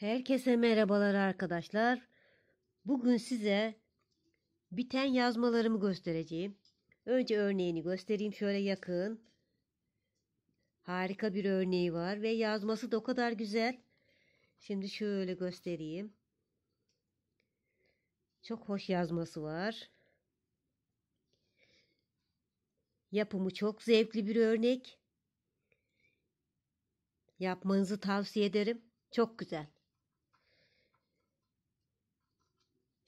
Herkese merhabalar arkadaşlar. Bugün size biten yazmalarımı göstereceğim. Önce örneğini göstereyim şöyle yakın. Harika bir örneği var ve yazması da o kadar güzel. Şimdi şöyle göstereyim. Çok hoş yazması var. Yapımı çok zevkli bir örnek. Yapmanızı tavsiye ederim. Çok güzel.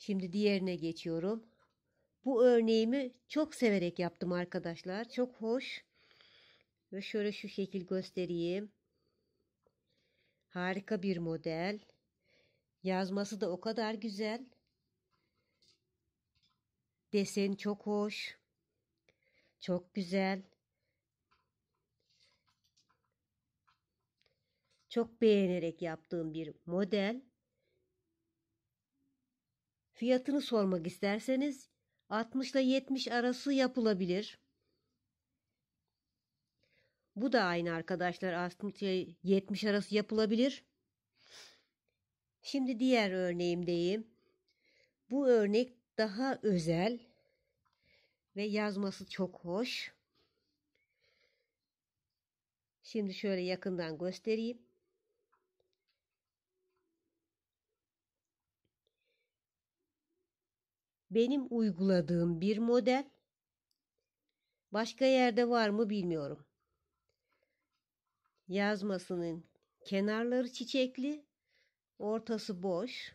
Şimdi diğerine geçiyorum. Bu örneğimi çok severek yaptım arkadaşlar. Çok hoş. Ve şöyle şu şekil göstereyim. Harika bir model. Yazması da o kadar güzel. Desen çok hoş. Çok güzel. Çok beğenerek yaptığım bir model. Fiyatını sormak isterseniz 60 ile 70 arası yapılabilir. Bu da aynı arkadaşlar 60 ile 70 arası yapılabilir. Şimdi diğer örneğimdeyim. Bu örnek daha özel ve yazması çok hoş. Şimdi şöyle yakından göstereyim. benim uyguladığım bir model. Başka yerde var mı bilmiyorum. Yazmasının kenarları çiçekli, ortası boş.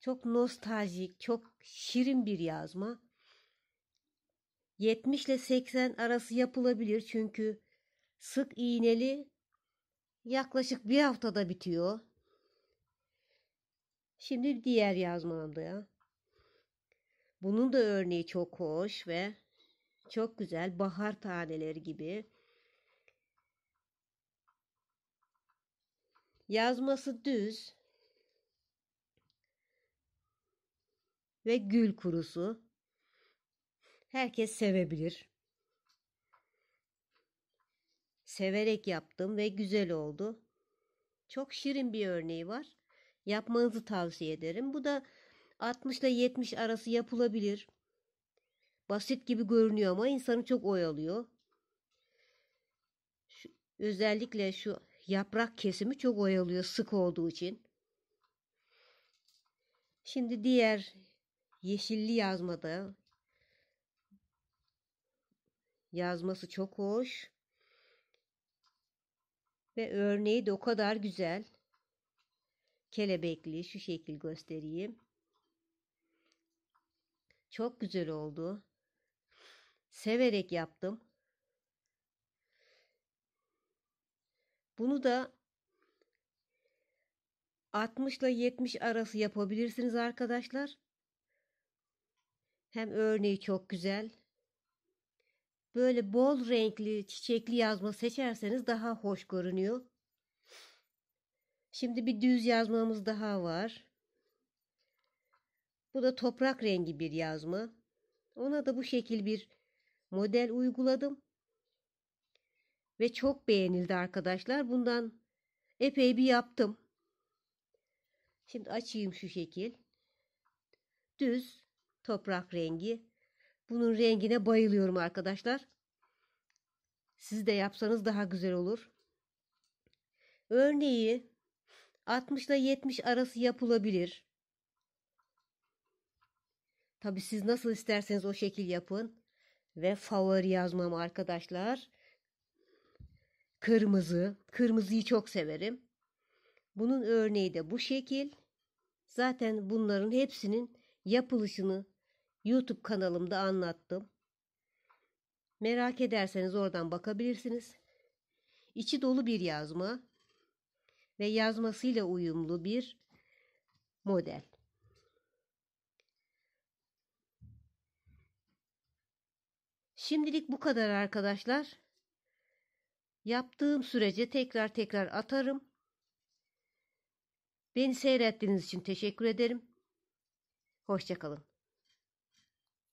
Çok nostaljik, çok şirin bir yazma. 70 ile 80 arası yapılabilir çünkü sık iğneli yaklaşık bir haftada bitiyor. Şimdi diğer yazmamda. Bunun da örneği çok hoş ve çok güzel bahar taneleri gibi. Yazması düz ve gül kurusu. Herkes sevebilir. Severek yaptım ve güzel oldu. Çok şirin bir örneği var yapmanızı tavsiye ederim. Bu da 60 ile 70 arası yapılabilir. Basit gibi görünüyor ama insanı çok oyalıyor. Şu, özellikle şu yaprak kesimi çok oyalıyor sık olduğu için. Şimdi diğer yeşilli yazmada yazması çok hoş ve örneği de o kadar güzel kelebekli şu şekil göstereyim. Çok güzel oldu. Severek yaptım. Bunu da 60 ile 70 arası yapabilirsiniz arkadaşlar. Hem örneği çok güzel. Böyle bol renkli çiçekli yazma seçerseniz daha hoş görünüyor. Şimdi bir düz yazmamız daha var. Bu da toprak rengi bir yazma. Ona da bu şekil bir model uyguladım. Ve çok beğenildi arkadaşlar. Bundan epey bir yaptım. Şimdi açayım şu şekil. Düz toprak rengi. Bunun rengine bayılıyorum arkadaşlar. Siz de yapsanız daha güzel olur. Örneği 60 ile 70 arası yapılabilir. Tabi siz nasıl isterseniz o şekil yapın. Ve favori yazmam arkadaşlar. Kırmızı. Kırmızıyı çok severim. Bunun örneği de bu şekil. Zaten bunların hepsinin yapılışını YouTube kanalımda anlattım. Merak ederseniz oradan bakabilirsiniz. İçi dolu bir yazma ve yazmasıyla uyumlu bir model. Şimdilik bu kadar arkadaşlar. Yaptığım sürece tekrar tekrar atarım. Beni seyrettiğiniz için teşekkür ederim. Hoşçakalın.